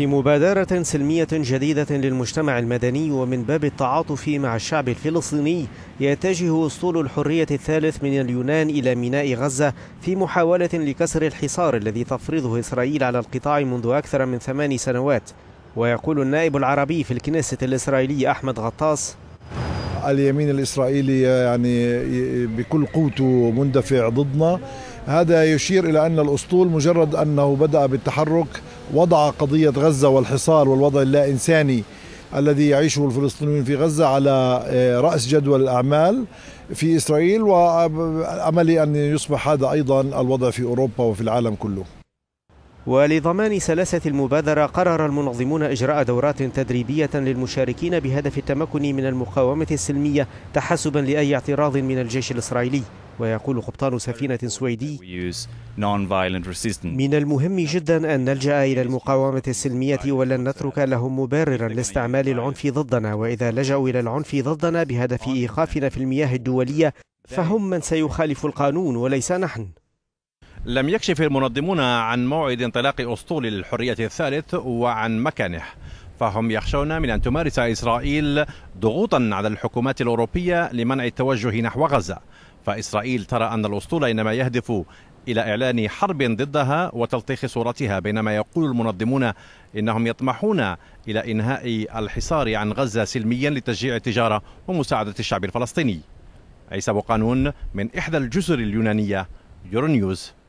في مبادرة سلمية جديدة للمجتمع المدني ومن باب التعاطف مع الشعب الفلسطيني يتجه اسطول الحرية الثالث من اليونان إلى ميناء غزة في محاولة لكسر الحصار الذي تفرضه إسرائيل على القطاع منذ أكثر من ثمان سنوات ويقول النائب العربي في الكنيسة الإسرائيلي أحمد غطاس اليمين الإسرائيلي يعني بكل قوته مندفع ضدنا هذا يشير إلى أن الأسطول مجرد أنه بدأ بالتحرك وضع قضية غزة والحصار والوضع اللا إنساني الذي يعيشه الفلسطينيون في غزة على آه، رأس جدول الأعمال في إسرائيل وأملي أن يصبح هذا أيضا الوضع في أوروبا وفي العالم كله ولضمان سلاسة المبادرة قرر المنظمون إجراء دورات تدريبية للمشاركين بهدف التمكن من المقاومة السلمية تحسبا لأي اعتراض من الجيش الإسرائيلي ويقول قبطان سفينة سويدي من المهم جدا أن نلجأ إلى المقاومة السلمية ولن نترك لهم مبررا لاستعمال العنف ضدنا وإذا لجأوا إلى العنف ضدنا بهدف إيقافنا في المياه الدولية فهم من سيخالف القانون وليس نحن لم يكشف المنظمون عن موعد انطلاق أسطول الحرية الثالث وعن مكانه فهم يخشون من أن تمارس إسرائيل ضغوطا على الحكومات الأوروبية لمنع التوجه نحو غزة فإسرائيل ترى أن الأسطول إنما يهدف إلى إعلان حرب ضدها وتلطيخ صورتها بينما يقول المنظمون إنهم يطمحون إلى إنهاء الحصار عن غزة سلميا لتشجيع التجارة ومساعدة الشعب الفلسطيني عيسى بقانون من إحدى الجزر اليونانية يورونيوز